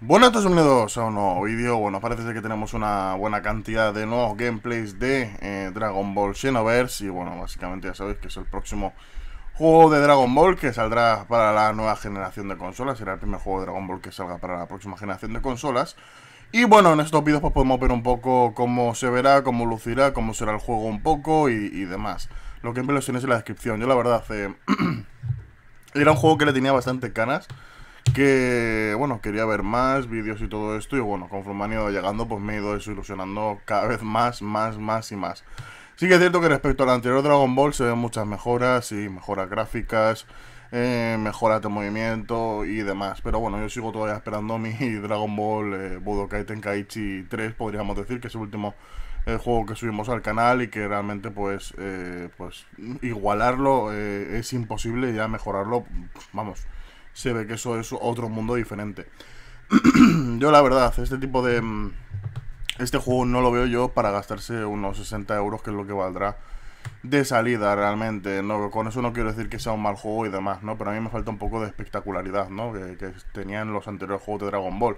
Bueno, estos bienvenidos a un nuevo vídeo. Bueno, parece que tenemos una buena cantidad de nuevos gameplays de eh, Dragon Ball Xenoverse. Y bueno, básicamente ya sabéis que es el próximo juego de Dragon Ball que saldrá para la nueva generación de consolas. Será el primer juego de Dragon Ball que salga para la próxima generación de consolas. Y bueno, en estos vídeos pues podemos ver un poco cómo se verá, cómo lucirá, cómo será el juego un poco y, demás. Los que los tenéis en la descripción. Yo la verdad, eh, era un juego que le tenía bastante canas que, bueno, quería ver más vídeos y todo esto. Y bueno, conforme han ido llegando, pues me he ido desilusionando cada vez más, más, más y más. Sí que es cierto que respecto al anterior Dragon Ball se ven muchas mejoras y mejoras gráficas, eh, mejoras de movimiento y demás. Pero bueno, yo sigo todavía esperando mi Dragon Ball eh, Budokai Tenkaichi 3, podríamos decir, que es el último eh, juego que subimos al canal y que realmente pues, pues igualarlo es imposible ya mejorarlo, vamos, se ve que eso es otro mundo diferente. yo la verdad, este tipo de... Mm, este juego no lo veo yo para gastarse unos 60 euros, que es lo que valdrá de salida realmente. No, con eso no quiero decir que sea un mal juego y demás, ¿no? Pero a mí me falta un poco de espectacularidad, ¿no? Que, que tenían los anteriores juegos de Dragon Ball.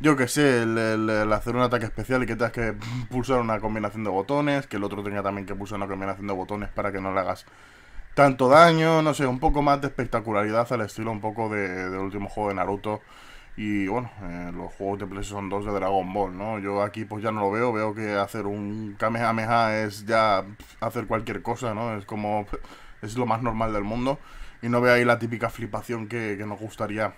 Yo que sé, el, hacer un ataque especial y que tengas que pulsar una combinación de botones, que el otro tenía también que pulsar una combinación de botones para que no le hagas tanto daño, no sé, un poco más de espectacularidad al estilo un poco de, del último juego de Naruto. Y bueno, eh, los juegos de PlayStation 2 de Dragon Ball, ¿no? Yo aquí pues ya no lo veo, veo que hacer un Kamehameha es ya hacer cualquier cosa, ¿no? Es como, es lo más normal del mundo. Y no veo ahí la típica flipación que, nos gustaría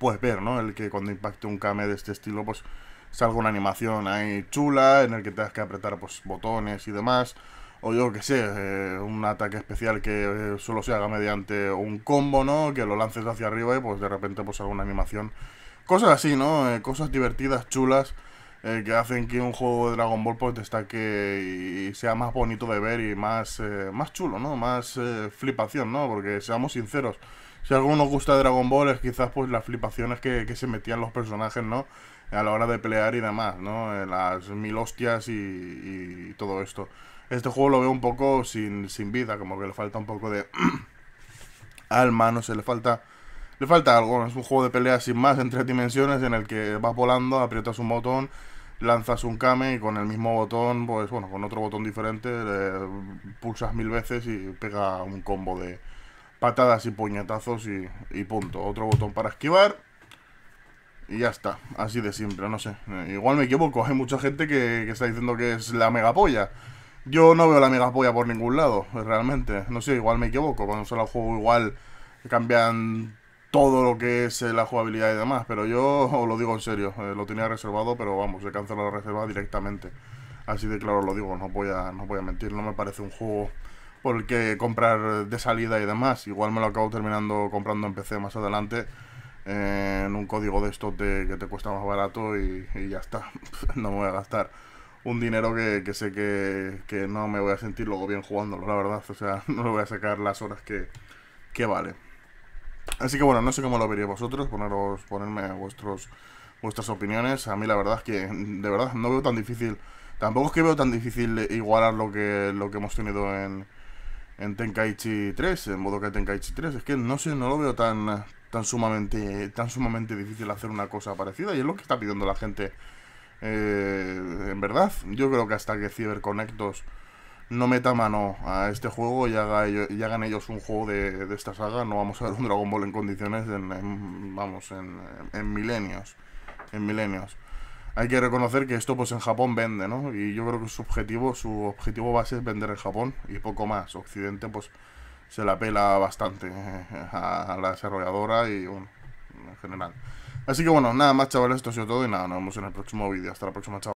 pues ver, ¿no? El que cuando impacte un Kame de este estilo pues salga una animación ahí chula, en el que tengas que apretar pues botones y demás o yo que sé, eh, un ataque especial que eh, solo se haga mediante un combo, ¿no? Que lo lances hacia arriba y pues de repente pues alguna animación. Cosas así, ¿no? Eh, cosas divertidas, chulas, que hacen que un juego de Dragon Ball pues destaque y, sea más bonito de ver y más, más chulo, ¿no? Más flipación, ¿no? Porque seamos sinceros, si a alguno nos gusta Dragon Ball es quizás pues las flipaciones que, se metían los personajes, ¿no? A la hora de pelear y demás, ¿no? Las mil hostias y, y todo esto. Este juego lo veo un poco sin, sin vida, como que le falta un poco de alma, no sé, le falta... Le falta algo, es un juego de pelea sin más, en tres dimensiones, en el que vas volando, aprietas un botón, lanzas un kame y con el mismo botón, pues bueno, con otro botón diferente, eh, pulsas mil veces y pega un combo de patadas y puñetazos y, punto. Otro botón para esquivar y ya está, así de siempre, no sé. Eh, igual me equivoco, hay mucha gente que, está diciendo que es la megapolla yo no veo la mega polla por ningún lado, realmente. No sé, igual me equivoco. Cuando se la juego igual cambian todo lo que es eh, la jugabilidad y demás. Pero yo os lo digo en serio. Eh, lo tenía reservado, pero vamos, he cancelado la reserva directamente. Así de claro lo digo, no voy a, no voy a mentir. No me parece un juego por el que comprar de salida y demás. Igual me lo acabo terminando comprando en PC más adelante. Eh, en un código de estos de, que te cuesta más barato y, y ya está. no me voy a gastar un dinero que, sé que, no me voy a sentir luego bien jugándolo, la verdad. O sea, no lo voy a sacar las horas que, vale. Así que bueno, no sé cómo lo veréis vosotros, poneros, ponerme vuestros, vuestras opiniones. A mí la verdad es que, de verdad, no veo tan difícil, tampoco es que veo tan difícil igualar lo que, lo que hemos tenido en, en Tenkaichi 3, en que Tenkaichi 3. Es que no sé, no lo veo tan, tan, sumamente, tan sumamente difícil hacer una cosa parecida y es lo que está pidiendo la gente eh, en verdad, yo creo que hasta que Ciberconectos no meta mano a este juego y, hagan ellos un juego de, esta saga, no vamos a ver un Dragon Ball en condiciones en, vamos, en, milenios. En milenios. Hay que reconocer que esto pues en Japón vende, ¿no? Y yo creo que su objetivo, su objetivo base es vender en Japón y poco más. Occidente pues se la pela bastante eh, a la desarrolladora y bueno, en general. Así que bueno, nada más chavales, esto ha sido todo y nada, nos vemos en el próximo vídeo. Hasta la próxima, chavales.